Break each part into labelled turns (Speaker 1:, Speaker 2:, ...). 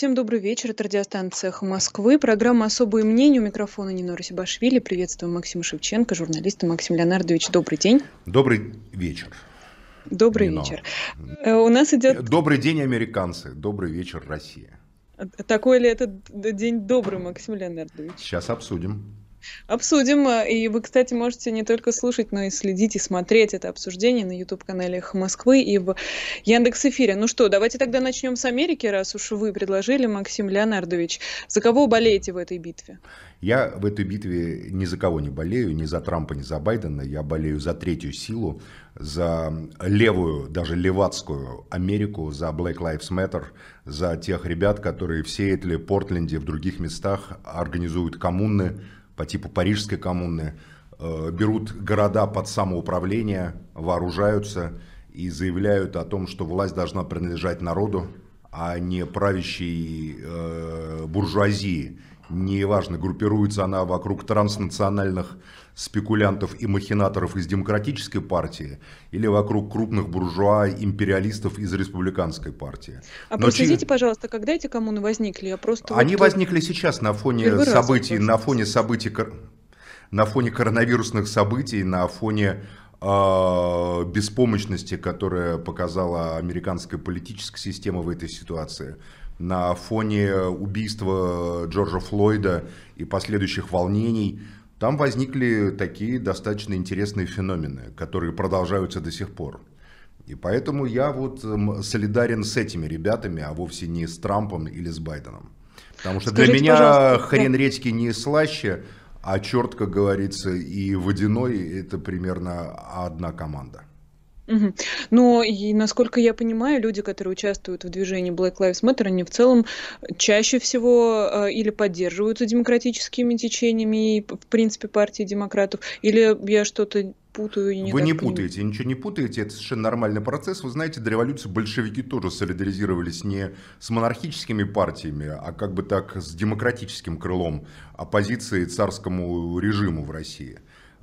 Speaker 1: Всем добрый вечер. Это радиостанция «Эхо Москвы». Программа «Особое мнение». У микрофона Нина Башвили. Приветствую Максима Шевченко, журналиста Максим Леонардович. Добрый день.
Speaker 2: Добрый вечер.
Speaker 1: Добрый Нино. вечер.
Speaker 2: Э, у нас идет... Э, добрый день, американцы. Добрый вечер, Россия.
Speaker 1: Э, такой ли этот день добрый, Максим Леонардович?
Speaker 2: Сейчас обсудим.
Speaker 1: Обсудим. И вы, кстати, можете не только слушать, но и следить и смотреть это обсуждение на YouTube-канале «Эхо Москвы» и в Яндекс Эфире. Ну что, давайте тогда начнем с Америки, раз уж вы предложили, Максим Леонардович. За кого болеете в этой битве?
Speaker 2: Я в этой битве ни за кого не болею, ни за Трампа, ни за Байдена. Я болею за третью силу, за левую, даже левацкую Америку, за Black Lives Matter, за тех ребят, которые в Сиэтле, Портленде, в других местах организуют коммуны, по типу Парижской коммуны, э, берут города под самоуправление, вооружаются и заявляют о том, что власть должна принадлежать народу, а не правящей э, буржуазии. Неважно, группируется она вокруг транснациональных спекулянтов и махинаторов из Демократической партии или вокруг крупных буржуа, империалистов из Республиканской партии. А Но проследите,
Speaker 1: чь... пожалуйста, когда эти коммуны возникли? Я просто Они вот... Э, возникли
Speaker 2: сейчас на фоне Первый событий, на фоне событий, на фоне коронавирусных событий, на фоне э, беспомощности, которая показала американская политическая система в этой ситуации, на фоне убийства Джорджа Флойда и последующих волнений – там возникли такие достаточно интересные феномены, которые продолжаются до сих пор. И поэтому я вот солидарен с этими ребятами, а вовсе не с Трампом или с Байденом. Потому что Скажите, для меня пожалуйста. хрен редьки не слаще, а черт, как говорится, и водяной это примерно одна команда.
Speaker 1: Угу. Но, и, насколько я понимаю, люди, которые участвуют в движении Black Lives Matter, они в целом чаще всего э, или поддерживаются демократическими течениями, и, в принципе, партии демократов, или я что-то путаю. И не Вы не путаете,
Speaker 2: понимаю. ничего не путаете, это совершенно нормальный процесс. Вы знаете, до революции большевики тоже солидаризировались не с монархическими партиями, а как бы так с демократическим крылом оппозиции царскому режиму в России.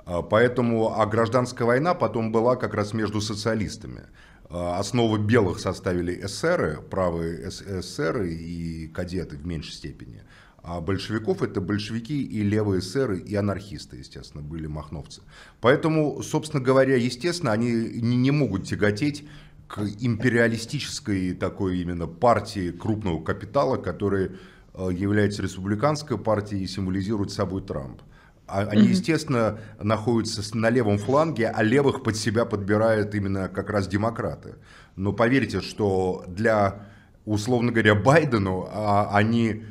Speaker 2: А, поэтому а гражданская война потом была как раз между социалистами. А, основы белых составили эсеры, правые эсеры и кадеты в меньшей степени. А большевиков это большевики и левые эсеры, и анархисты, естественно, были махновцы. Поэтому, собственно говоря, естественно, они не могут тяготеть к империалистической такой именно партии крупного капитала, которая а, является республиканской партией и символизирует собой Трамп. А, они, естественно, находятся на левом фланге, а левых под себя подбирают именно как раз демократы. Но поверьте, что для, условно говоря, Байдену а, они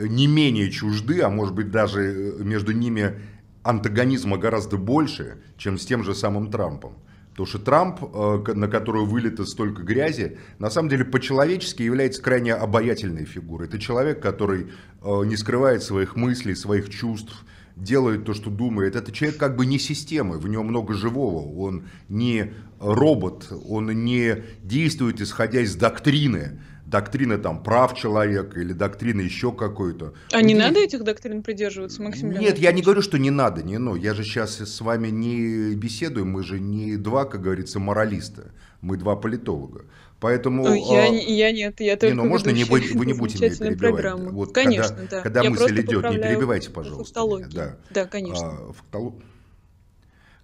Speaker 2: не менее чужды, а может быть даже э, между ними антагонизма гораздо больше, чем с тем же самым Трампом. Потому что Трамп, э, на которого вылито столько грязи, на самом деле по-человечески является крайне обаятельной фигурой. Это человек, который э, не скрывает своих мыслей, своих чувств – делает то, что думает. Это человек как бы не системы, в нем много живого. Он не робот, он не действует исходя из доктрины доктрины там прав человека или доктрины еще какой-то. А
Speaker 1: не надо этих доктрин придерживаться, Максим Леонидович? Нет, я
Speaker 2: не говорю, что не надо, не, ну, я же сейчас с вами не беседую, мы же не два, как говорится, моралиста, мы два политолога. Поэтому... Ну, я, а,
Speaker 1: я нет, я только... Не, ну, можно не, вы, вы не будете меня перебивать? Вот, конечно, когда, да. Когда я мысль идет, не перебивайте, пожалуйста. Меня, да. да, конечно.
Speaker 2: А, фактолог...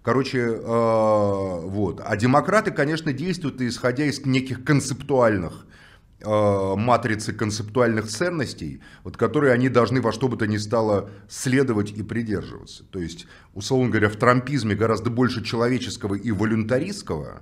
Speaker 2: Короче, э, вот. А демократы, конечно, действуют исходя из неких концептуальных Э, матрицы концептуальных ценностей, вот, которые они должны во что бы то ни стало следовать и придерживаться. То есть, условно говоря, в трампизме гораздо больше человеческого и волюнтаристского,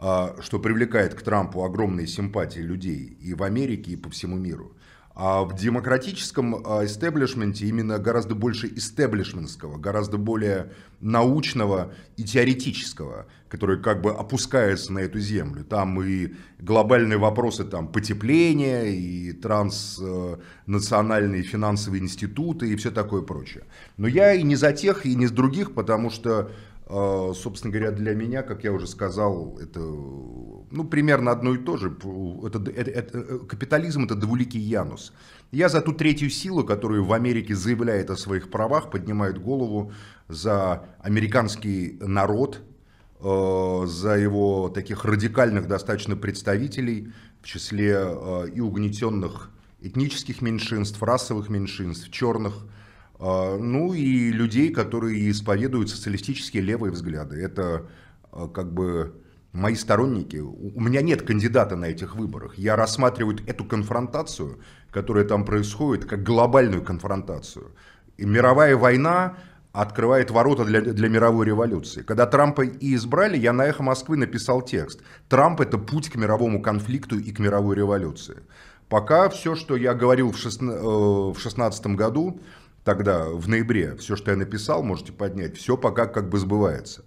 Speaker 2: э, что привлекает к Трампу огромные симпатии людей и в Америке, и по всему миру. А в демократическом истеблишменте э, именно гораздо больше истеблишментского, гораздо более научного и теоретического который как бы опускается на эту землю. Там и глобальные вопросы там, потепления, и транснациональные финансовые институты, и все такое прочее. Но я и не за тех, и не с других, потому что, э, собственно говоря, для меня, как я уже сказал, это ну, примерно одно и то же. Это, это, это, э, капитализм – это двуликий Янус. Я за ту третью силу, которая в Америке заявляет о своих правах, поднимает голову за американский народ, Э, за его таких радикальных достаточно представителей, в числе э, и угнетенных этнических меньшинств, расовых меньшинств, черных, э, ну и людей, которые исповедуют социалистические левые взгляды. Это как бы мои сторонники. У меня нет кандидата на этих выборах. Я рассматриваю эту конфронтацию, которая там происходит, как глобальную конфронтацию. И мировая война открывает ворота для, для мировой революции. Когда Трампа и избрали, я на «Эхо Москвы» написал текст. Трамп – это путь к мировому конфликту и к мировой революции. Пока все, что я говорил в 2016 э, году, тогда, в ноябре, все, что я написал, можете поднять, все пока как бы сбывается.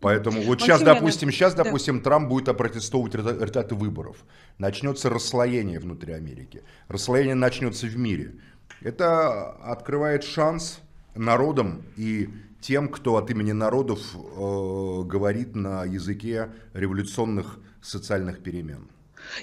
Speaker 2: Поэтому вот сейчас, допустим, сейчас, да. допустим, Трамп будет опротестовывать результаты выборов. Начнется расслоение внутри Америки. Расслоение начнется в мире. Это открывает шанс народом и тем, кто от имени народов э, говорит на языке революционных социальных перемен.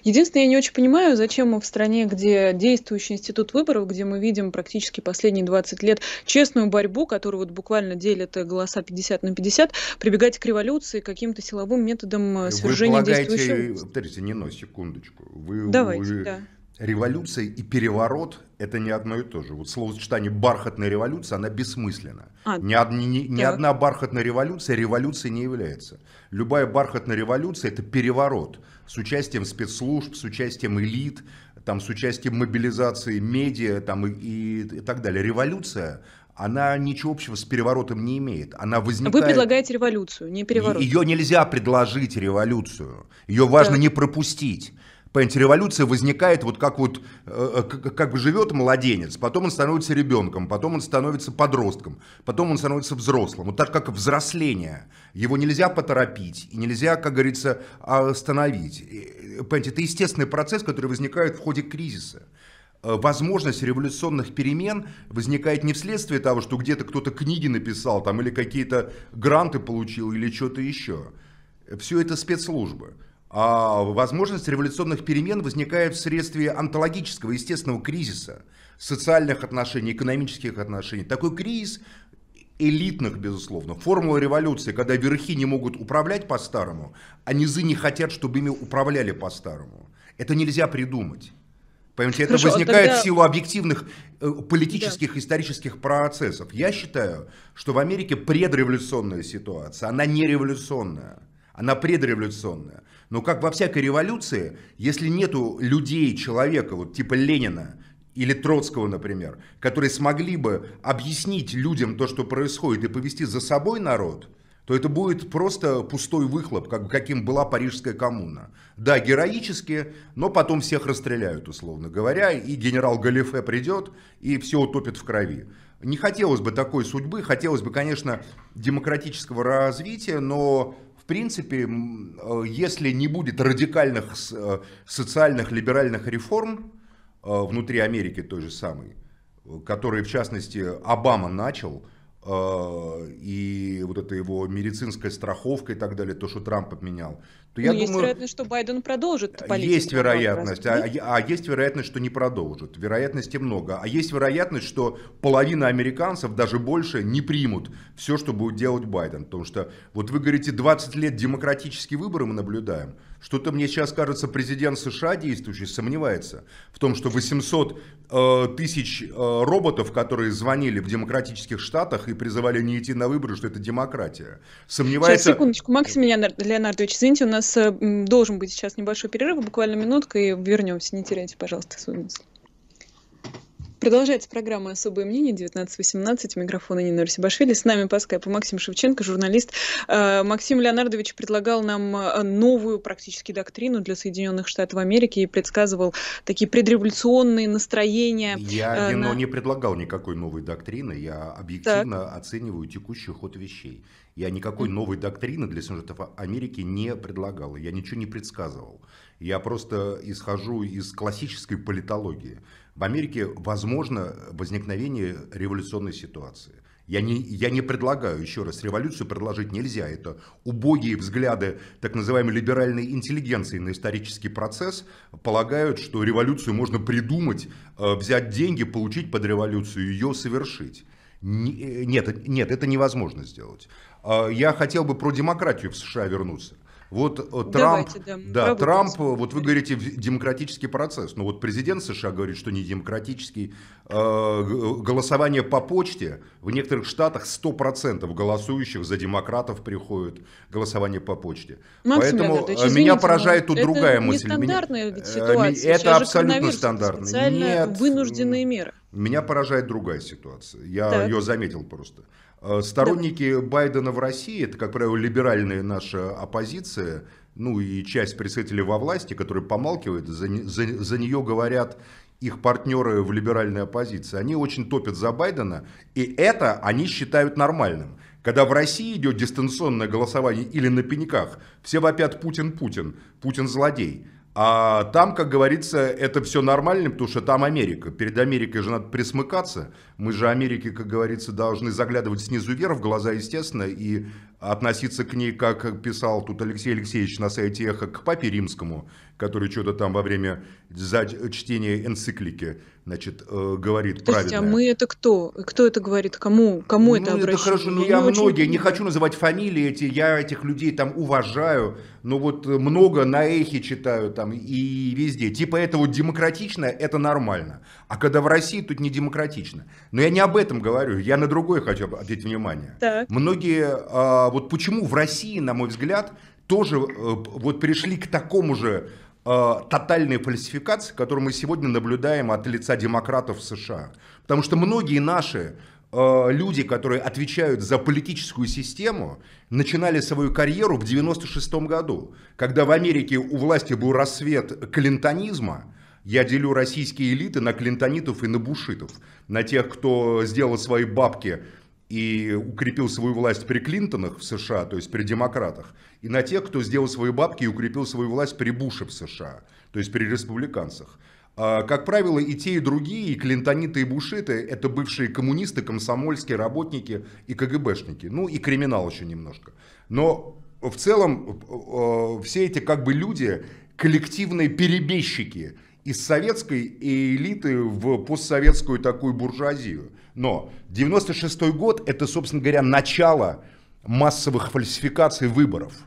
Speaker 1: Единственное, я не очень понимаю, зачем мы в стране, где действующий институт выборов, где мы видим практически последние 20 лет честную борьбу, которую вот буквально делят голоса 50 на 50, прибегать к революции каким-то силовым методом э, свержения Вы полагаете, действующего...
Speaker 2: Подождите, не, но секундочку. Вы, Давайте, вы... да революция и переворот – это не одно и то же. Вот словосочетание «бархатная революция» она бессмысленна. А, ни, од, ни, ни одна бархатная революция революцией не является. Любая бархатная революция – это переворот с участием спецслужб, с участием элит, там, с участием мобилизации медиа там, и, и, и так далее. Революция она ничего общего с переворотом не имеет. Она возникает... Вы
Speaker 1: предлагаете революцию, не переворот. ее
Speaker 2: нельзя предложить революцию. Ее важно да. не пропустить. Понимаете, революция возникает вот как вот, э, как бы живет младенец, потом он становится ребенком, потом он становится подростком, потом он становится взрослым. Вот так как взросление, его нельзя поторопить, и нельзя, как говорится, остановить. Э, понимаете, это естественный процесс, который возникает в ходе кризиса э, возможность революционных перемен возникает не вследствие того, что где-то кто-то книги написал там, или какие-то гранты получил, или что-то еще. Все это спецслужбы. А возможность революционных перемен возникает вследствие онтологического, естественного кризиса социальных отношений, экономических отношений. Такой кризис элитных, безусловно. Формула революции, когда верхи не могут управлять по-старому, а низы не хотят, чтобы ими управляли по-старому. Это нельзя придумать. Понимаете, это Хорошо, а возникает тогда... в силу объективных э, политических, да. исторических процессов. Я считаю, что в Америке предреволюционная ситуация, она не революционная, она предреволюционная. Но как во всякой революции, если нету людей, человека, вот типа Ленина, или Троцкого, например, которые смогли бы объяснить людям то, что происходит, и повести за собой народ, то это будет просто пустой выхлоп, как, каким была Парижская коммуна. Да, героически, но потом всех расстреляют, условно говоря, и генерал Галифе придет, и все утопит в крови. Не хотелось бы такой судьбы, хотелось бы, конечно, демократического развития, но принципе, э, если не будет радикальных э, социальных либеральных реформ э, внутри Америки той же самой, которые, в частности, Обама начал, и вот эта его медицинская страховка и так далее, то, что Трамп обменял, то я ну, думаю... Есть вероятность,
Speaker 1: что Байден продолжит политику. Есть вероятность, а,
Speaker 2: а есть вероятность, что не продолжит. Вероятности много. А есть вероятность, что половина американцев, даже больше, не примут все, что будет делать Байден. Потому что, вот вы говорите, 20 лет демократические выборы мы наблюдаем. Что-то мне сейчас кажется, президент США действующий сомневается в том, что 800 э, тысяч э, роботов, которые звонили в демократических штатах и призывали не идти на выборы, что это демократия. Сомневается... Сейчас,
Speaker 1: секундочку, Максим Леонардович, извините, у нас нас э, должен быть сейчас небольшой перерыв, буквально минутка, и вернемся. Не теряйте, пожалуйста, свою мысль. Продолжается программа «Особое мнение» 19.18. Микрофон Нина Русибашвили. С нами по скайпу Максим Шевченко, журналист. Э, Максим Леонардович предлагал нам э, новую практически доктрину для Соединенных Штатов Америки и предсказывал такие предреволюционные настроения. Я на... не
Speaker 2: предлагал никакой новой доктрины. Я объективно так. оцениваю текущий ход вещей. Я никакой новой доктрины для Соединенных Америки не предлагал, я ничего не предсказывал. Я просто исхожу из классической политологии. В Америке возможно возникновение революционной ситуации. Я не, я не предлагаю, еще раз, революцию предложить нельзя. Это убогие взгляды так называемой либеральной интеллигенции на исторический процесс полагают, что революцию можно придумать, э, взять деньги, получить под революцию, ее совершить. Э, нет, э, нет, это невозможно сделать. А, я хотел бы про демократию в США вернуться. Вот э, Трамп, Давайте, да, да Трамп, вот вы говорите демократический процесс, но вот президент США говорит, что не демократический, Э, голосование по почте, в некоторых штатах 100% голосующих за демократов приходит голосование по почте. Максим Поэтому э, извините, меня поражает тут другая мысль. Нестандартная э, ситуация. Это абсолютно стандартная. Специально Нет,
Speaker 1: вынужденные меры.
Speaker 2: Меня поражает другая ситуация. Я так. ее заметил просто. Сторонники да. Байдена в России, это, как правило, либеральная наша оппозиция, ну и часть представителей во власти, которые помалкивают, за, за, за нее говорят их партнеры в либеральной оппозиции, они очень топят за Байдена, и это они считают нормальным. Когда в России идет дистанционное голосование или на пеньках, все вопят «Путин, Путин, Путин злодей». А там, как говорится, это все нормально, потому что там Америка. Перед Америкой же надо присмыкаться. Мы же Америке, как говорится, должны заглядывать снизу вверх в глаза, естественно, и относиться к ней, как писал тут Алексей Алексеевич на сайте «Эхо», к папе римскому, который что-то там во время чтения энциклики значит, э, говорит Подождите, а правильное. а мы
Speaker 1: это кто? Кто это говорит? Кому? Кому ну, это обращение? Это хорошо, ну, ну я, я ну, многие, очень... не хочу
Speaker 2: называть фамилии эти, я этих людей там уважаю, но вот много на эхе читаю там и везде. Типа это вот демократично, это нормально. А когда в России, тут не демократично. Но я не об этом говорю, я на другое хочу обратить внимание. Так. Многие, а, вот почему в России, на мой взгляд, тоже э, вот перешли к такому же а, тотальной фальсификации, которую мы сегодня наблюдаем от лица демократов США. Потому что многие наши а, люди, которые отвечают за политическую систему, начинали свою карьеру в 96 году, когда в Америке у власти был рассвет клинтонизма, я делю российские элиты на клинтонитов и на бушитов. На тех, кто сделал свои бабки и укрепил свою власть при Клинтонах в США, то есть при демократах, и на тех, кто сделал свои бабки и укрепил свою власть при Буше в США, то есть при республиканцах. А, как правило, и те, и другие, и клинтониты, и бушиты – это бывшие коммунисты, комсомольские работники и КГБшники. Ну, и криминал еще немножко. Но в целом э, э, все эти как бы люди – коллективные перебежчики – из советской элиты в постсоветскую такую буржуазию. Но 96 год – это, собственно говоря, начало массовых фальсификаций выборов –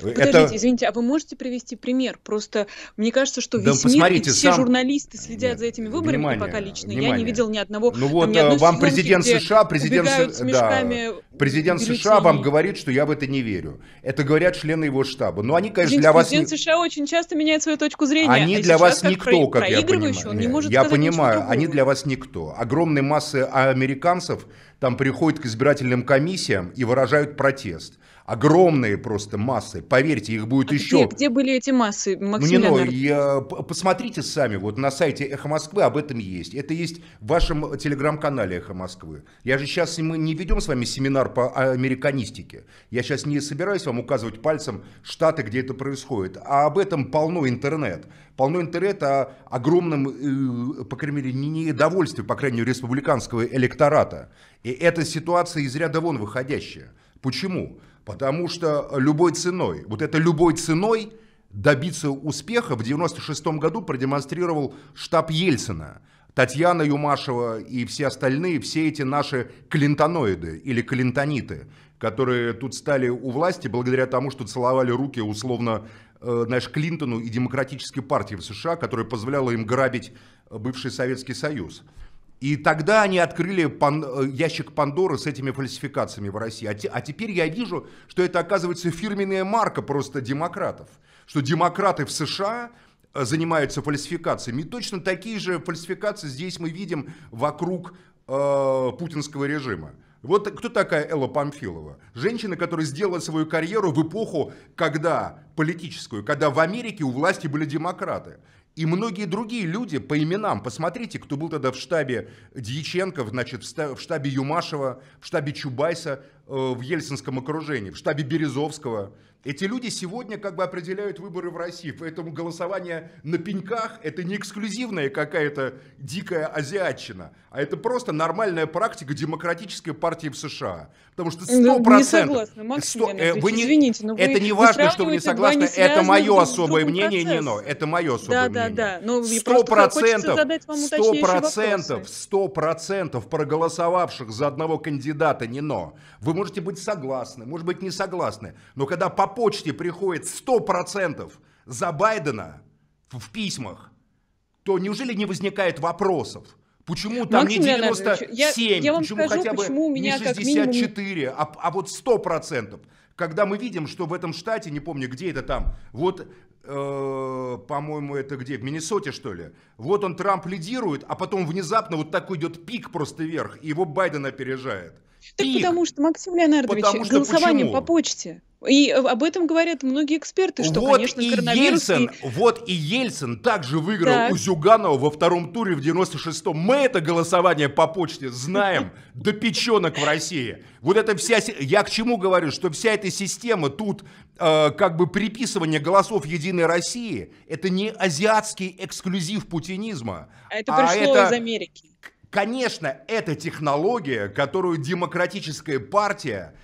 Speaker 2: Подождите, это...
Speaker 1: извините, а вы можете привести пример? Просто мне кажется, что весь да, мир, все сам... журналисты следят Нет. за этими выборами, внимание, пока лично внимание. я не видел ни одного. Ну вот там, одной вам съемки, президент США, президент, с мешками, да, президент США вам
Speaker 2: говорит, что я в это не верю. Это говорят члены его штаба. Но они, конечно, Извините, для вас... Президент
Speaker 1: США очень часто меняет свою точку зрения. Они а для вас как никто, про... как я понимаю. Он не может я понимаю,
Speaker 2: они для вас никто. Огромные массы американцев там приходят к избирательным комиссиям и выражают протест огромные просто массы. Поверьте, их будет а еще. Где,
Speaker 1: где были эти массы, Максим ну, не, ну,
Speaker 2: я, Посмотрите сами, вот на сайте Эхо Москвы об этом есть. Это есть в вашем телеграм-канале Эхо Москвы. Я же сейчас мы не ведем с вами семинар по американистике. Я сейчас не собираюсь вам указывать пальцем штаты, где это происходит. А об этом полно интернет. Полно интернета о огромном, э, по крайней мере, недовольстве, по крайней мере, республиканского электората. И эта ситуация из ряда вон выходящая. Почему? Потому что любой ценой, вот это любой ценой добиться успеха в 96 году продемонстрировал штаб Ельцина. Татьяна Юмашева и все остальные, все эти наши клинтоноиды или клинтониты, которые тут стали у власти благодаря тому, что целовали руки условно э, знаешь, Клинтону и демократической партии в США, которая позволяла им грабить э, бывший Советский Союз. И тогда они открыли пан, э, ящик Пандоры с этими фальсификациями в России. А, те, а теперь я вижу, что это оказывается фирменная марка просто демократов. Что демократы в США э, занимаются фальсификациями. И точно такие же фальсификации здесь мы видим вокруг э, путинского режима. Вот кто такая Элла Памфилова? Женщина, которая сделала свою карьеру в эпоху, когда политическую, когда в Америке у власти были демократы и многие другие люди по именам. Посмотрите, кто был тогда в штабе Дьяченко, значит, в штабе Юмашева, в штабе Чубайса, э, в Ельцинском окружении, в штабе Березовского, эти люди сегодня как бы определяют выборы в России, поэтому голосование на пеньках – это не эксклюзивная какая-то дикая азиатчина, а это просто нормальная практика демократической партии в США. Потому что 100%… Ну, не согласна, Максим 100, э, вы не, извините, но вы, Это не важно, что вы не согласны, это мое особое мнение, процесс. не но, это мое особое да, мнение. Да, да, но 100%, процентов, 100%, процентов, 100% процентов проголосовавших за одного кандидата не но. Вы можете быть согласны, может быть не согласны, но когда по почте приходит 100% за Байдена в письмах, то неужели не возникает вопросов? Почему там Максим не 97, я, я почему скажу, хотя бы почему у меня не 64, минимум... а, а вот процентов, Когда мы видим, что в этом штате, не помню, где это там, вот, э, по-моему, это где, в Миннесоте, что ли? Вот он, Трамп лидирует, а потом внезапно вот такой идет пик просто вверх, и его Байден опережает. Так пик. потому
Speaker 1: что, Максим Леонардович, потому что голосованием почему? по почте. И э, об этом говорят многие эксперты, что, вот конечно, и коронавирус... Ельцин,
Speaker 2: и... Вот и Ельцин также выиграл так. у Зюганова во втором туре в 96-м. Мы это голосование по почте знаем до печенок в России. Вот это вся... Я к чему говорю, что вся эта система тут э, как бы приписывание голосов Единой России, это не азиатский эксклюзив путинизма. А это а пришло а это... из Америки. Конечно, это технология, которую демократическая партия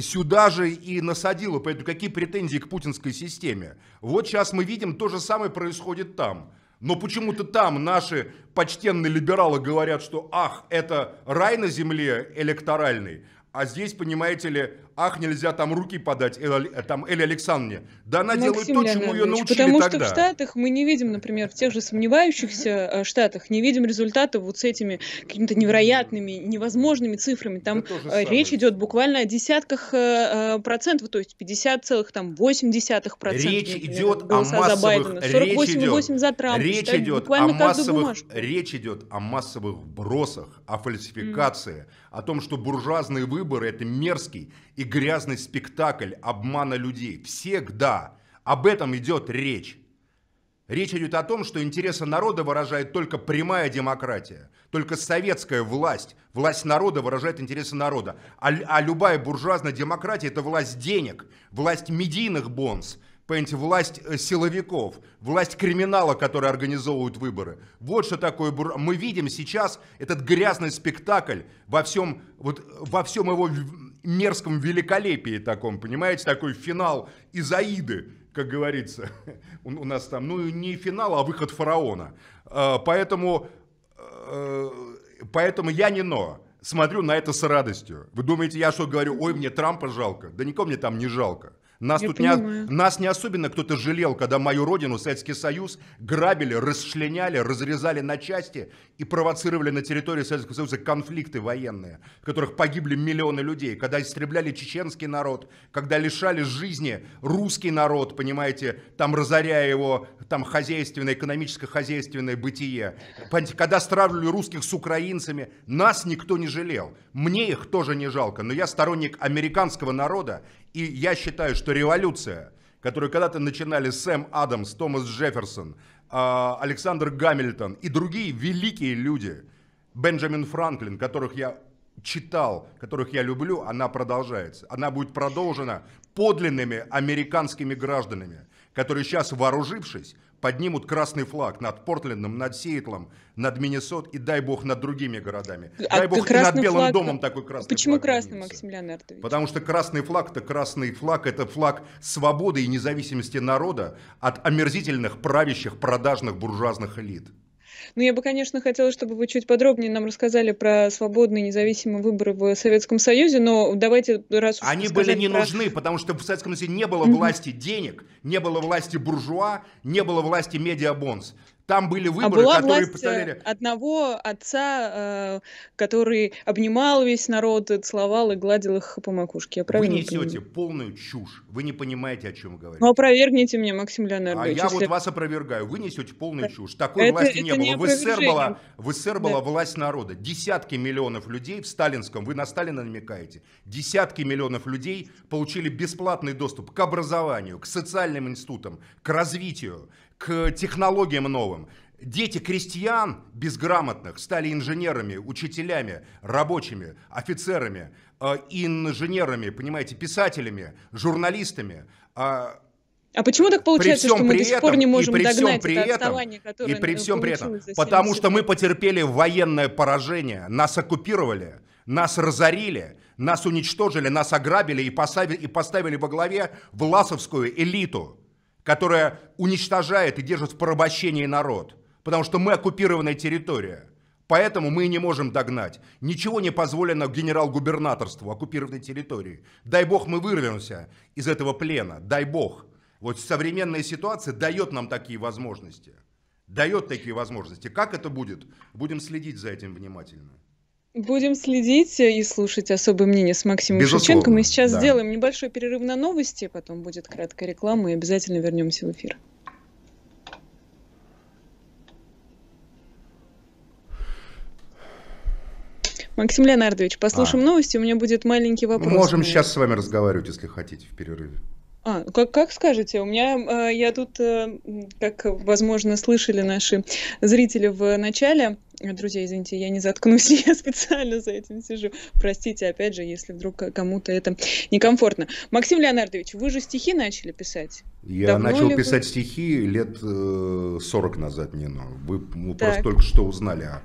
Speaker 2: сюда же и насадила. Поэтому какие претензии к путинской системе? Вот сейчас мы видим, то же самое происходит там. Но почему-то там наши почтенные либералы говорят, что ах, это рай на земле электоральный, а здесь, понимаете ли, ах, нельзя там руки подать Эль, э, там, Эле Александровне. Да она Максим делает то, чему ее научили Потому тогда. что в Штатах
Speaker 1: мы не видим, например, в тех же сомневающихся э, Штатах, не видим результатов вот с этими какими-то невероятными, невозможными цифрами. Там да э, речь идет буквально о десятках процентов, то есть 50,8 процентов. Речь идет о массовых... речь идет, за Трампа. Речь идет, о массовых,
Speaker 2: речь идет о массовых бросах, о фальсификации, mm. о том, что буржуазные выборы выборы – это мерзкий и грязный спектакль обмана людей. Всегда об этом идет речь. Речь идет о том, что интересы народа выражает только прямая демократия, только советская власть. Власть народа выражает интересы народа. А, а любая буржуазная демократия – это власть денег, власть медийных бонс – Понимаете, власть э, силовиков, власть криминала, которые организовывают выборы. Вот что такое Мы видим сейчас этот грязный спектакль во всем, вот, во всем его мерзком великолепии таком, понимаете, такой финал Изаиды, как говорится. У, у нас там, ну не финал, а выход фараона. А, поэтому, э, поэтому я не но смотрю на это с радостью. Вы думаете, я что говорю, ой, мне Трампа жалко? Да никому мне там не жалко. Нас, Я тут не, нас не особенно кто-то жалел, когда мою родину, Советский Союз, грабили, расчленяли, разрезали на части и провоцировали на территории Советского Союза конфликты военные, в которых погибли миллионы людей, когда истребляли чеченский народ, когда лишали жизни русский народ, понимаете, там разоряя его там хозяйственное, экономическо-хозяйственное бытие, когда стравливали русских с украинцами, нас никто не жалел. Мне их тоже не жалко, но я сторонник американского народа и я считаю, что революция, которую когда-то начинали Сэм Адамс, Томас Джефферсон, а, Александр Гамильтон и другие великие люди, Бенджамин Франклин, которых я читал, которых я люблю, она продолжается. Она будет продолжена подлинными американскими гражданами, которые сейчас, вооружившись, поднимут красный флаг над Портлендом, над Сиэтлом, над Миннесот и, дай бог, над другими городами. А дай бог, и над Белым флаг... домом такой красный Почему
Speaker 1: флаг. Почему красный, поднимется. Максимилиан Леонардович?
Speaker 2: Потому что красный флаг – это красный флаг, это флаг свободы и независимости народа от омерзительных, правящих, продажных, буржуазных элит.
Speaker 1: Ну я бы, конечно, хотела, чтобы вы чуть подробнее нам рассказали про свободные независимые выборы в Советском Союзе, но давайте
Speaker 2: раз уж Они были не про... нужны, потому что в Советском Союзе не было власти денег, не было власти буржуа, не было власти медиабонс. Там были а выборы, а была которые власть э,
Speaker 1: одного отца, э, который обнимал весь народ, целовал и гладил их по макушке. Я Вы несете понимаю?
Speaker 2: полную чушь. Вы не понимаете, о чем вы говорите. Ну,
Speaker 1: опровергните меня, Максим Леонардович. А я если... вот
Speaker 2: вас опровергаю. Вы несете полную да. чушь. Такой это, власти это не, не было. В СССР была, в СССР была да. власть народа. Десятки миллионов людей в сталинском, вы на Сталина намекаете, десятки миллионов людей получили бесплатный доступ к образованию, к социальным институтам, к развитию к технологиям новым. Дети крестьян безграмотных стали инженерами, учителями, рабочими, офицерами, э, инженерами, понимаете, писателями, журналистами. А, а почему так получается, что мы до сих пор не можем при догнать при это этом, отставание, которое И при всем при этом, потому что мы потерпели военное поражение, нас оккупировали, нас разорили, нас уничтожили, нас ограбили и поставили, и поставили во главе власовскую элиту – которая уничтожает и держит в порабощении народ, потому что мы оккупированная территория. Поэтому мы не можем догнать. Ничего не позволено генерал-губернаторству оккупированной территории. Дай бог мы вырвемся из этого плена. Дай бог. Вот современная ситуация дает нам такие возможности. Дает такие возможности. Как это будет? Будем следить за этим внимательно.
Speaker 1: Будем следить и слушать особое мнение с Максимом Безусловно, Шевченко. Мы сейчас да. сделаем небольшой перерыв на новости, потом будет краткая реклама и обязательно вернемся в эфир. Максим Леонардович, послушаем а. новости, у меня будет маленький вопрос. Мы можем сейчас
Speaker 2: с вами разговаривать, если хотите, в перерыве.
Speaker 1: А, как, как скажете, у меня, э, я тут, э, как, возможно, слышали наши зрители в начале, Э, друзья, извините, я не заткнусь, я специально за этим сижу. Простите, опять же, если вдруг кому-то это некомфортно. Максим Леонардович, вы же стихи начали писать? Я Давно начал писать вы?
Speaker 2: стихи лет э, 40 назад, Нина. Вы ну, так. просто только что узнали о,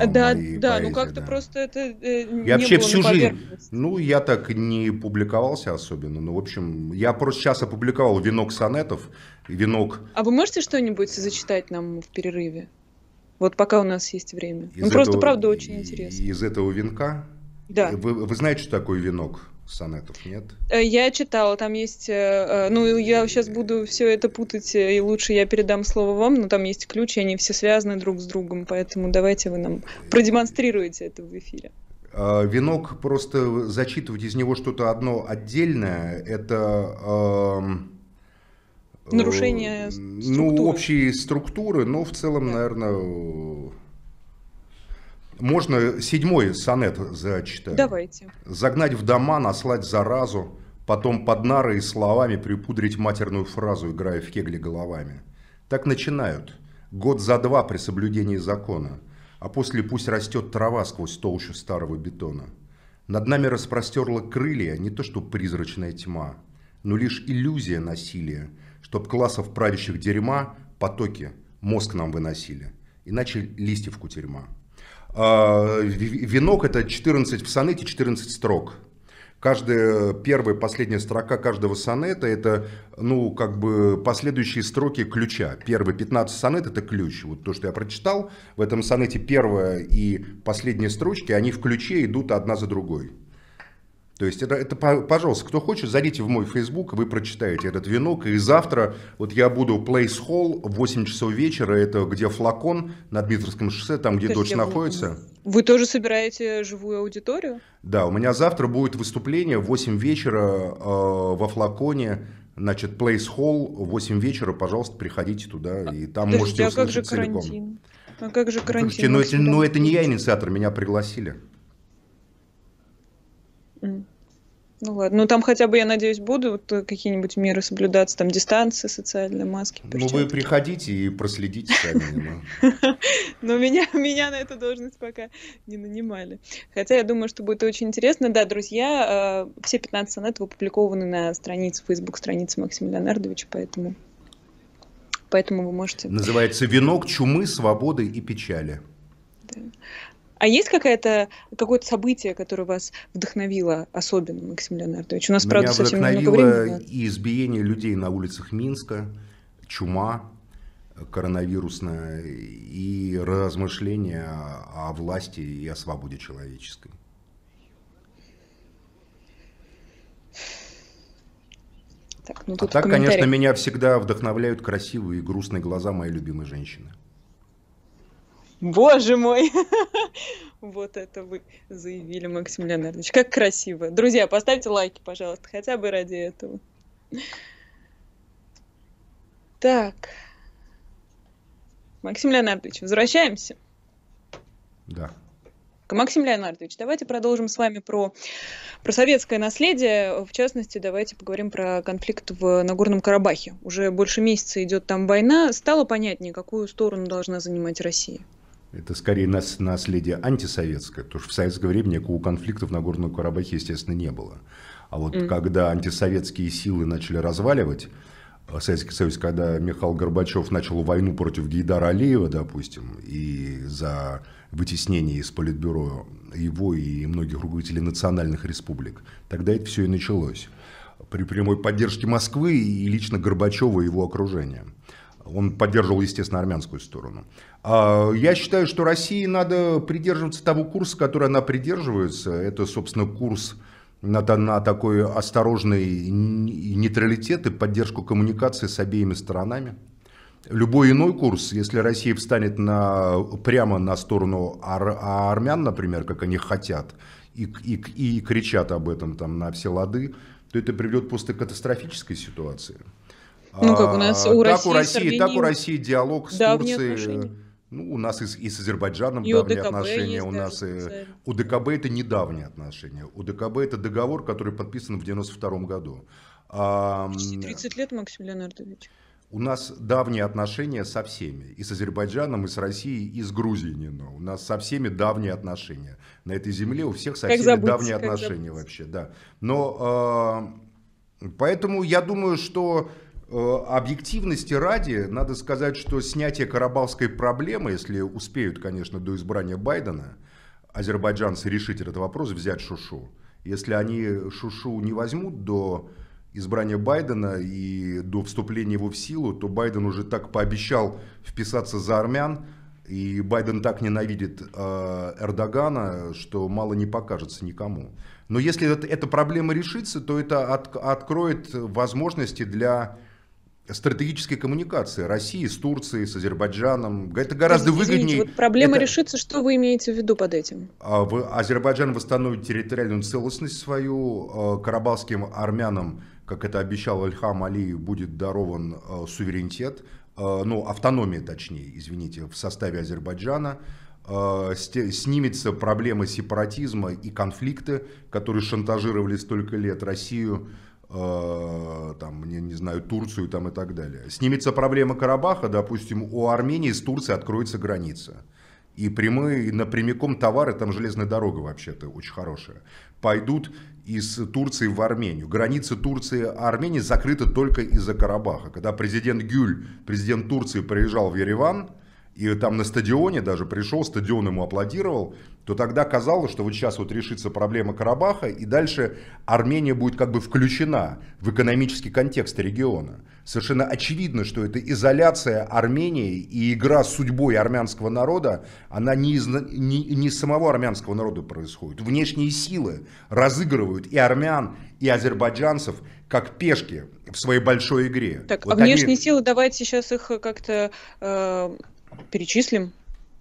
Speaker 2: а, да, да, ну поэзии, ну
Speaker 1: как-то да. просто это э, не Я вообще всю жизнь,
Speaker 2: ну я так не публиковался особенно, ну в общем, я просто сейчас опубликовал венок сонетов, венок...
Speaker 1: А вы можете что-нибудь зачитать нам в перерыве? Вот пока у нас есть время. Из ну, этого, просто, правда, очень интересно.
Speaker 2: Из этого венка? Да. Вы, вы знаете, что такое венок? сонетов, нет?
Speaker 1: Э, я читала, там есть... Э, э, ну, я сейчас буду все это путать, и лучше я передам слово вам, но там есть ключи, они все связаны друг с другом, поэтому давайте вы нам продемонстрируете это в эфире.
Speaker 2: А, венок, просто зачитывать из него что-то одно отдельное, это... Э Нарушение э, ну, структуры. Ну, общие структуры, но в целом, да. наверное, можно седьмой сонет зачитать. Давайте. «Загнать в дома, наслать заразу, потом под нары и словами припудрить матерную фразу, играя в кегли головами». Так начинают. Год за два при соблюдении закона. А после пусть растет трава сквозь толщу старого бетона. Над нами распростерла крылья не то что призрачная тьма, но лишь иллюзия насилия – чтоб классов правящих дерьма потоки мозг нам выносили. Иначе листьев кутерьма. А, венок это 14 в сонете, 14 строк. Каждая первая, последняя строка каждого сонета это, ну, как бы последующие строки ключа. Первые 15 сонет это ключ. Вот то, что я прочитал, в этом сонете первая и последние строчки, они в ключе идут одна за другой. То есть это, это, пожалуйста, кто хочет, зайдите в мой Facebook, вы прочитаете этот венок. И завтра вот я буду в Place Hall в 8 часов вечера, это где флакон на Дмитровском шоссе, там, где Подожди, дочь а находится.
Speaker 1: Вы, тоже собираете живую аудиторию?
Speaker 2: Да, у меня завтра будет выступление в 8 вечера э, во флаконе. Значит, Place Hall в 8 вечера, пожалуйста, приходите туда, а, и там Подожди, можете а услышать как же целиком. карантин?
Speaker 1: А как же карантин? Слушайте, «Ну, но, это, но ну, это
Speaker 2: не я инициатор, меня пригласили.
Speaker 1: Ну ладно, ну там хотя бы, я надеюсь, будут какие-нибудь меры соблюдаться, там дистанции социальные, маски,
Speaker 2: ну, перчатки. Ну вы приходите и проследите сами.
Speaker 1: Но меня, меня на эту должность пока не нанимали. Хотя я думаю, что будет очень интересно. Да, друзья, э, все 15 сонетов опубликованы на странице, Facebook странице Максима Леонардовича, поэтому, поэтому вы можете...
Speaker 2: Называется «Венок чумы, свободы и печали».
Speaker 1: Да. А есть какое-то какое то событие, которое вас вдохновило особенно, Максим Леонардович? У нас, Меня правда, совсем немного времени. Меня
Speaker 2: и избиение людей на улицах Минска, чума коронавирусная и размышления о власти и о свободе человеческой.
Speaker 1: Так, ну, а тут а так, конечно,
Speaker 2: меня всегда вдохновляют красивые и грустные глаза моей любимой женщины.
Speaker 1: Боже мой! Вот это вы заявили, Максим Леонардович. Как красиво. Друзья, поставьте лайки, пожалуйста, хотя бы ради этого. Так. Максим Леонардович, возвращаемся. Да. Максим Леонардович, давайте продолжим с вами про, про советское наследие. В частности, давайте поговорим про конфликт в Нагорном Карабахе. Уже больше месяца идет там война. Стало понятнее, какую сторону должна занимать Россия?
Speaker 2: это скорее нас, наследие антисоветское, потому что в советское время никакого конфликта в Нагорном Карабахе, естественно, не было. А вот mm. когда антисоветские силы начали разваливать э, Советский Союз, когда Михаил Горбачев начал войну против Гейдара Алиева, допустим, и за вытеснение из Политбюро его и многих руководителей национальных республик, тогда это все и началось. При прямой поддержке Москвы и лично Горбачева и его окружения. Он поддерживал, естественно, армянскую сторону. А, я считаю, что России надо придерживаться того курса, который она придерживается. Это, собственно, курс на, на такой осторожный нейтралитет и поддержку коммуникации с обеими сторонами. Любой иной курс, если Россия встанет на, прямо на сторону ар, армян, например, как они хотят, и, и, и кричат об этом там, на все лады, то это приведет просто к катастрофической ситуации. Ну, как у а, нас у России. Так у России, так у России диалог с Турцией. Ну, у нас и с, и с Азербайджаном и давние ОДКБ отношения, у нас и... Специально. У ДКБ это недавние отношения. У ДКБ это договор, который подписан в 92 году. Почти 30
Speaker 1: лет, Максим Ардович.
Speaker 2: У нас давние отношения со всеми. И с Азербайджаном, и с Россией, и с Грузией. Не, но. У нас со всеми давние отношения. На этой земле у всех со всеми забыть, давние отношения забыть. вообще. Да. Но э, поэтому я думаю, что Э, объективности ради, надо сказать, что снятие карабахской проблемы, если успеют, конечно, до избрания Байдена, азербайджанцы решить этот вопрос, взять Шушу. Если они Шушу не возьмут до избрания Байдена и до вступления его в силу, то Байден уже так пообещал вписаться за армян, и Байден так ненавидит э, Эрдогана, что мало не покажется никому. Но если эта проблема решится, то это от, откроет возможности для стратегической коммуникации России с Турцией, с Азербайджаном. Это гораздо Извините, выгоднее. Вот проблема это...
Speaker 1: решится, что вы имеете в виду под этим?
Speaker 2: А, Азербайджан восстановит территориальную целостность свою, а, карабахским армянам, как это обещал Альхам Алиев, будет дарован а, суверенитет, ну, автономия, точнее, извините, в составе Азербайджана снимется проблема сепаратизма и конфликты, которые шантажировали столько лет Россию Э, там, не, не знаю, Турцию там и так далее. Снимется проблема Карабаха, допустим, у Армении с Турцией откроется граница. И прямые, напрямиком товары, там железная дорога вообще-то очень хорошая, пойдут из Турции в Армению. Граница Турции и Армении закрыта только из-за Карабаха. Когда президент Гюль, президент Турции, приезжал в Ереван, и там на стадионе даже пришел, стадион ему аплодировал, то тогда казалось, что вот сейчас вот решится проблема Карабаха, и дальше Армения будет как бы включена в экономический контекст региона. Совершенно очевидно, что эта изоляция Армении и игра с судьбой армянского народа, она не из, не, не из самого армянского народа происходит. Внешние силы разыгрывают и армян, и азербайджанцев как пешки в своей большой игре. Так, вот а внешние они...
Speaker 1: силы, давайте сейчас их как-то... Э Перечислим.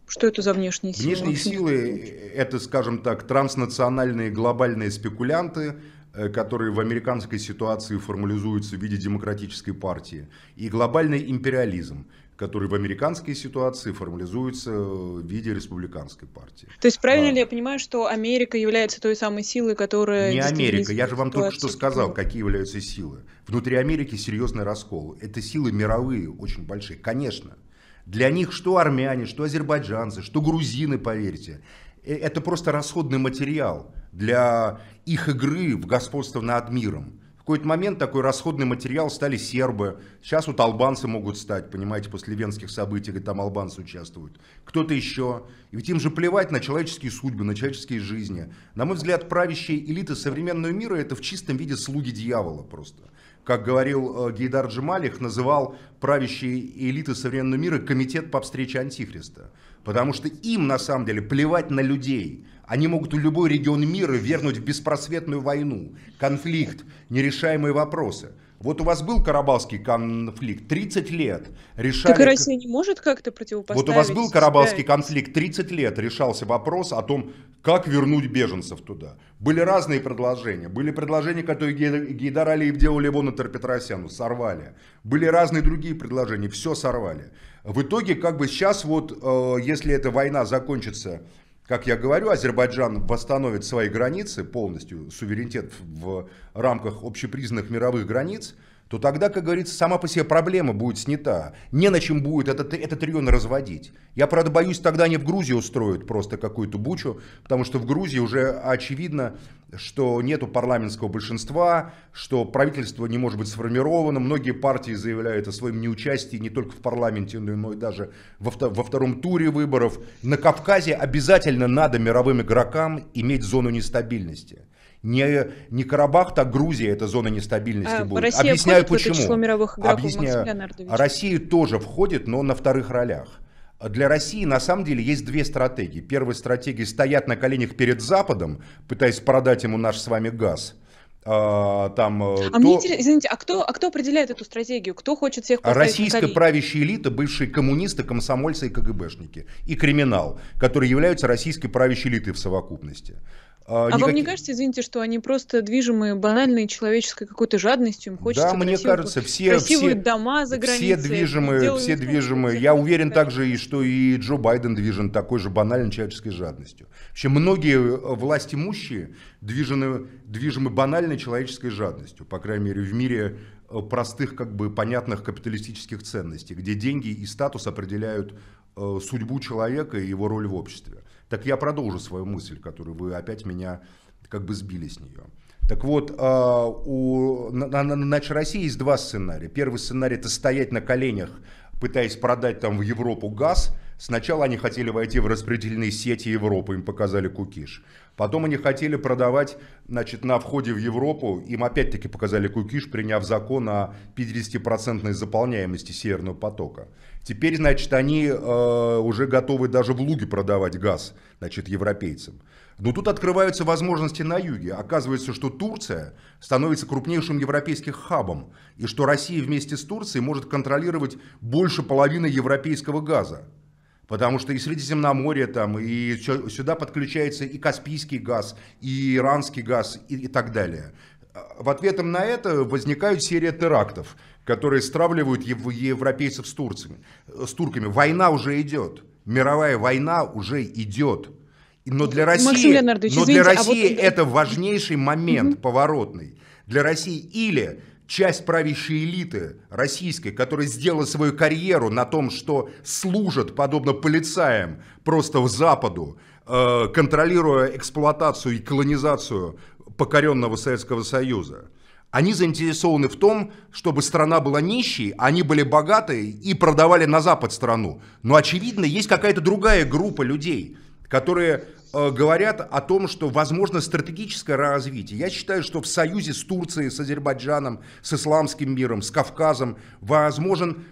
Speaker 1: Что это за внешние силы? Внешние
Speaker 2: силы – это, скажем так, транснациональные глобальные спекулянты, э, которые в американской ситуации формализуются в виде демократической партии, и глобальный империализм, который в американской ситуации формализуется в виде республиканской партии.
Speaker 1: То есть правильно а, ли я понимаю, что Америка является той самой силой, которая... Не Америка,
Speaker 2: я же вам только что сказал, какие являются силы. Внутри Америки серьезный раскол. Это силы мировые, очень большие. Конечно, для них что армяне, что азербайджанцы, что грузины, поверьте, э, это просто расходный материал для их игры в господство над миром. В какой-то момент такой расходный материал стали сербы. Сейчас вот албанцы могут стать, понимаете, после венских событий, где там албанцы участвуют. Кто-то еще. И ведь им же плевать на человеческие судьбы, на человеческие жизни. На мой взгляд, правящие элиты современного мира – это в чистом виде слуги дьявола просто как говорил э, Гейдар Джемалих, называл правящие элиты современного мира комитет по встрече Антихриста. Потому что им, на самом деле, плевать на людей. Они могут в любой регион мира вернуть в беспросветную войну, конфликт, нерешаемые вопросы. Вот у вас был Карабахский конфликт 30 лет. Решали... Так Россия
Speaker 1: не может как-то противопоставить? Вот у вас был Карабахский
Speaker 2: конфликт 30 лет. Решался вопрос о том, как вернуть беженцев туда. Были разные предложения. Были предложения, которые Гейдар Алиев делали его на Петросяну. Сорвали. Были разные другие предложения. Все сорвали. В итоге, как бы сейчас вот, э, если эта война закончится как я говорю, Азербайджан восстановит свои границы полностью, суверенитет в рамках общепризнанных мировых границ – то тогда, как говорится, сама по себе проблема будет снята. Не на чем будет этот, этот регион разводить. Я, правда, боюсь, тогда они в Грузии устроят просто какую-то бучу, потому что в Грузии уже очевидно, что нету парламентского большинства, что правительство не может быть сформировано. Многие партии заявляют о своем неучастии не только в парламенте, но и даже во, во втором туре выборов. На Кавказе обязательно надо мировым игрокам иметь зону нестабильности. Не, не Карабах, так Грузия это зона нестабильности а, будет. Россия Объясняю почему. Число мировых игроков, Объясняю. Россия тоже входит, но на вторых ролях. Для России на самом деле есть две стратегии. Первая стратегия стоят на коленях перед Западом, пытаясь продать ему наш с вами газ. А, там, э, а то... мне интересно,
Speaker 1: извините, а кто, а кто определяет эту стратегию? Кто хочет всех поставить Российская
Speaker 2: правящая элита, бывшие коммунисты, комсомольцы и КГБшники. И криминал, которые являются российской правящей элитой в совокупности. А никак... вам не
Speaker 1: кажется, извините, что они просто движимы банальной человеческой какой-то жадностью, им хочется да, мне красивых, кажется, все, красивые все, дома за границей. Все движимые, все
Speaker 2: движимые. Я уверен также, и что и Джо Байден движен такой же банальной человеческой жадностью. Вообще многие э, власть имущие движены, движимы банальной человеческой жадностью, по крайней мере в мире э, простых, как бы понятных капиталистических ценностей, где деньги и статус определяют э, судьбу человека и его роль в обществе. Так я продолжу свою мысль, которую вы опять меня как бы сбили с нее. Так вот, а, у, на, на, на Ночь России есть два сценария. Первый сценарий – это стоять на коленях, пытаясь продать там в Европу газ. Сначала они хотели войти в распределенные сети Европы, им показали кукиш. Потом они хотели продавать значит, на входе в Европу, им опять-таки показали кукиш, приняв закон о 50% заполняемости Северного потока. Теперь, значит, они э, уже готовы даже в луги продавать газ, значит, европейцам. Но тут открываются возможности на юге. Оказывается, что Турция становится крупнейшим европейским хабом, и что Россия вместе с Турцией может контролировать больше половины европейского газа. Потому что и Средиземноморье там, и сюда подключается и Каспийский газ, и Иранский газ, и, и так далее. А, в ответом на это возникают серия терактов, которые стравливают ев- европейцев с, турцами, э, с турками. Война уже идет. Мировая война уже идет. Но для России, Максим Леонардович, но извините, для а России а вот... это важнейший момент, mm поворотный. Для России или часть правящей элиты российской, которая сделала свою карьеру на том, что служат, подобно полицаям, просто в Западу, э, контролируя эксплуатацию и колонизацию покоренного Советского Союза. Они заинтересованы в том, чтобы страна была нищей, они были богатые и продавали на Запад страну. Но, очевидно, есть какая-то другая группа людей, которые э, говорят о том, что возможно стратегическое развитие. Я считаю, что в союзе с Турцией, с Азербайджаном, с исламским миром, с Кавказом возможен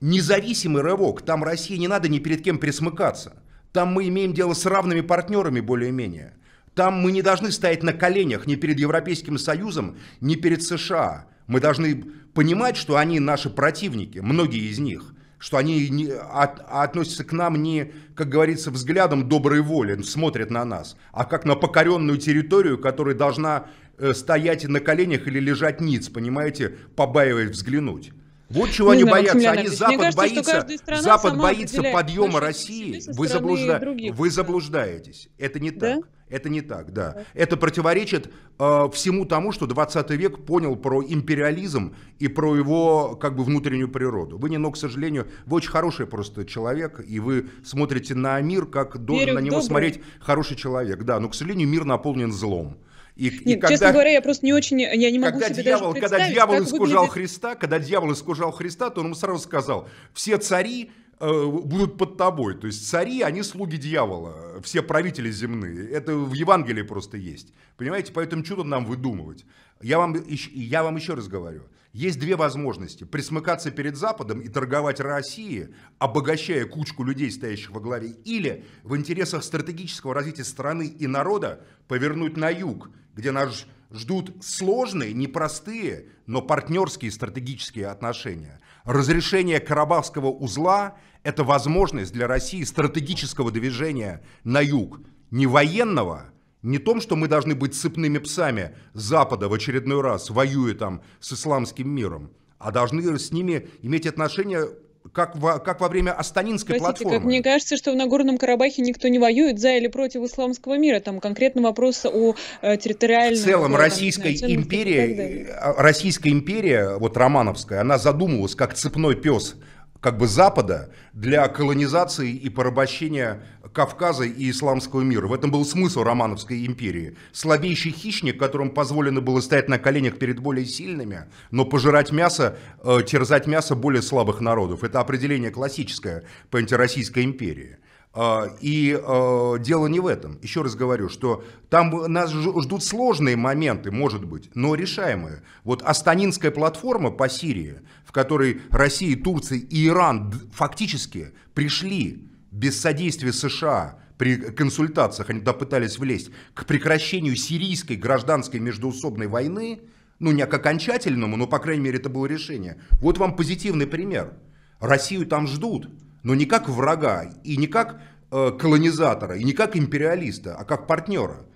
Speaker 2: независимый рывок. Там России не надо ни перед кем присмыкаться. Там мы имеем дело с равными партнерами более-менее. Там мы не должны стоять на коленях ни перед Европейским Союзом, ни перед США. Мы должны понимать, что они наши противники, многие из них что они не, от, а, а относятся к нам не, как говорится, взглядом доброй воли, смотрят на нас, а как на покоренную территорию, которая должна э, стоять на коленях или лежать ниц, понимаете, побаиваясь взглянуть. Вот чего не они знаю, ну, боятся. Они Запад кажется, боится, Запад боится подъема России. Вы, заблужда... Вы заблуждаетесь. Это не да? так. Это не так, да. Это противоречит э, всему тому, что 20 век понял про империализм и про его как бы внутреннюю природу. Вы не но, к сожалению, вы очень хороший просто человек, и вы смотрите на мир, как должен Берег на него добрый. смотреть хороший человек. Да, но, к сожалению, мир наполнен злом. И, Нет, и честно когда, честно говоря,
Speaker 1: я просто не очень, я не могу когда себе дьявол, даже Когда дьявол искужал выглядит...
Speaker 2: Христа, когда дьявол искужал Христа, то он ему сразу сказал, все цари э, будут под тобой. То есть цари, они слуги дьявола, все правители земные. Это в Евангелии просто есть. Понимаете, поэтому чудо нам выдумывать? Я вам, я вам еще раз говорю, есть две возможности. Присмыкаться перед Западом и торговать Россией, обогащая кучку людей, стоящих во главе, или в интересах стратегического развития страны и народа повернуть на юг – где нас ждут сложные, непростые, но партнерские стратегические отношения. Разрешение Карабахского узла – это возможность для России стратегического движения на юг, не военного, не том, что мы должны быть цепными псами Запада в очередной раз, воюя там с исламским миром, а должны с ними иметь отношения как во, как во время Астанинской Простите, платформы. Как мне
Speaker 1: кажется, что в Нагорном Карабахе никто не воюет за или против исламского мира. Там конкретно вопрос о э, территориальном... В целом Российская там, империя,
Speaker 2: э, Российская империя, вот Романовская, она задумывалась как цепной пес – как бы Запада для колонизации и порабощения Кавказа и исламского мира. В этом был смысл Романовской империи. Слабейший хищник, которому позволено было стоять на коленях перед более сильными, но пожирать мясо, э, терзать мясо более слабых народов. Это определение классическое по антироссийской империи. А, и а, дело не в этом. Еще раз говорю, что там нас ждут сложные моменты, может быть, но решаемые. Вот Астанинская платформа по Сирии, в которой Россия, Турция и Иран фактически пришли без содействия США при консультациях, они туда пытались влезть, к прекращению сирийской гражданской междуусобной войны, ну не к окончательному, но по крайней мере это было решение. Вот вам позитивный пример. Россию там ждут но не как врага, и не как э, колонизатора, и не как империалиста, а как партнера.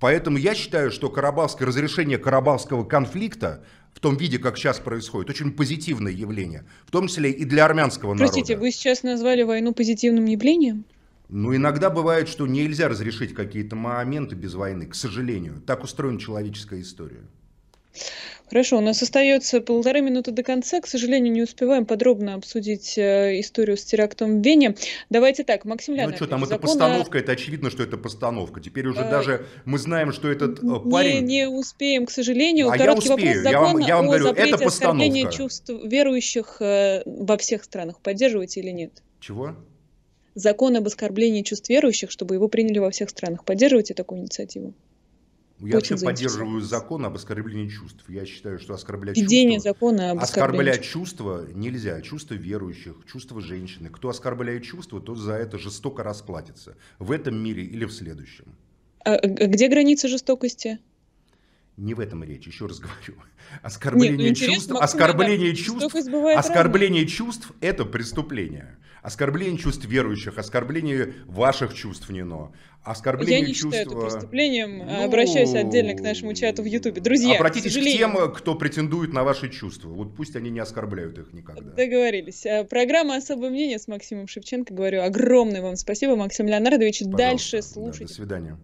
Speaker 2: Поэтому я считаю, что карабахское разрешение карабахского конфликта в том виде, как сейчас происходит, очень позитивное явление, в том числе и для армянского народа. Простите,
Speaker 1: вы сейчас назвали войну позитивным явлением?
Speaker 2: Ну, иногда бывает, что нельзя разрешить какие-то моменты без войны, к сожалению. Так устроена человеческая история.
Speaker 1: Хорошо, у нас остается полторы минуты до конца. К сожалению, не успеваем подробно обсудить э, историю с терактом в Вене. Давайте так, Максим ну Леонидович. Ну что, там закон... это постановка,
Speaker 2: это очевидно, что это постановка. Теперь уже а... даже мы знаем, что этот э, не, парень... Не,
Speaker 1: не успеем, к сожалению. А Короткий я успею, вопрос я вам, я вам говорю, это постановка. чувств верующих во всех странах. Поддерживаете или нет? Чего? Закон об оскорблении чувств верующих, чтобы его приняли во всех странах. Поддерживаете такую инициативу? Я вообще поддерживаю
Speaker 2: закон об оскорблении чувств. Я считаю, что оскорблять чувства... закона об Оскорблять чувства нельзя. Чувства верующих, чувства женщины. Кто оскорбляет чувства, тот за это жестоко расплатится. В этом мире или в следующем.
Speaker 1: А, где граница жестокости?
Speaker 2: Не в этом речь, еще раз говорю. Оскорбление Нет, ну, чувств, оскорбление чувств, оскорбление чувств – это преступление. Оскорбление чувств верующих, оскорбление ваших чувств не но, оскорбление Я не чувства... считаю это преступлением,
Speaker 1: а ну... обращаюсь отдельно к нашему чату в Ютубе. Друзья, Обратитесь к, к тем,
Speaker 2: кто претендует на ваши чувства. Вот пусть они не оскорбляют их никогда.
Speaker 1: Договорились. А, программа «Особое мнение» с Максимом Шевченко. Говорю огромное вам спасибо, Максим Леонардович. Пожалуйста. Дальше слушайте.
Speaker 2: Да, до свидания.